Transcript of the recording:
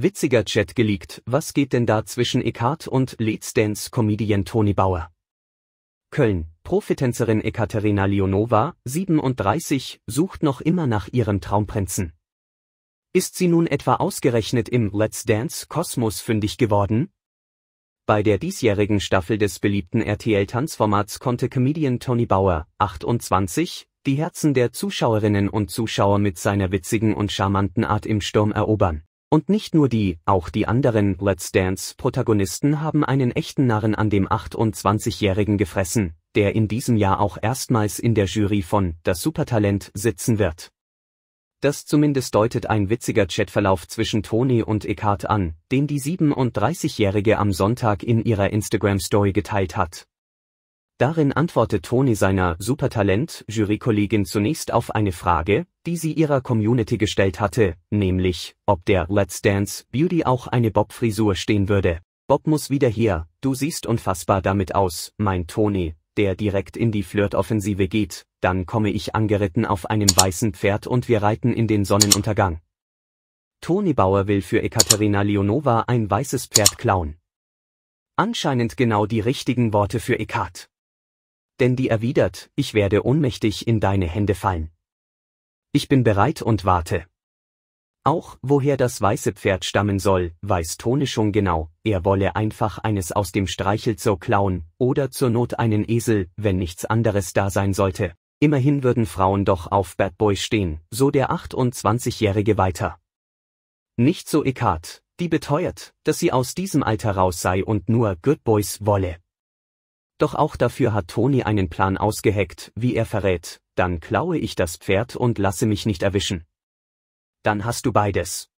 Witziger Chat geleakt, was geht denn da zwischen Eckhart und Let's Dance Comedian Toni Bauer? Köln, Profitänzerin Ekaterina Leonova, 37, sucht noch immer nach ihrem Traumprinzen. Ist sie nun etwa ausgerechnet im Let's Dance Kosmos fündig geworden? Bei der diesjährigen Staffel des beliebten RTL-Tanzformats konnte Comedian Tony Bauer, 28, die Herzen der Zuschauerinnen und Zuschauer mit seiner witzigen und charmanten Art im Sturm erobern. Und nicht nur die, auch die anderen Let's Dance-Protagonisten haben einen echten Narren an dem 28-Jährigen gefressen, der in diesem Jahr auch erstmals in der Jury von Das Supertalent sitzen wird. Das zumindest deutet ein witziger Chatverlauf zwischen Toni und Eckart an, den die 37-Jährige am Sonntag in ihrer Instagram-Story geteilt hat. Darin antwortet Toni seiner Supertalent-Jury-Kollegin zunächst auf eine Frage, die sie ihrer Community gestellt hatte, nämlich, ob der Let's Dance Beauty auch eine Bob-Frisur stehen würde. Bob muss wieder hier, du siehst unfassbar damit aus, meint Toni, der direkt in die Flirtoffensive geht, dann komme ich angeritten auf einem weißen Pferd und wir reiten in den Sonnenuntergang. Toni Bauer will für Ekaterina Leonova ein weißes Pferd klauen. Anscheinend genau die richtigen Worte für Ekat denn die erwidert, ich werde ohnmächtig in deine Hände fallen. Ich bin bereit und warte. Auch woher das weiße Pferd stammen soll, weiß Tone schon genau, er wolle einfach eines aus dem Streichelzoo klauen, oder zur Not einen Esel, wenn nichts anderes da sein sollte. Immerhin würden Frauen doch auf Bad Boy stehen, so der 28-Jährige weiter. Nicht so ekat, die beteuert, dass sie aus diesem Alter raus sei und nur Good Boys wolle. Doch auch dafür hat Toni einen Plan ausgeheckt, wie er verrät, dann klaue ich das Pferd und lasse mich nicht erwischen. Dann hast du beides.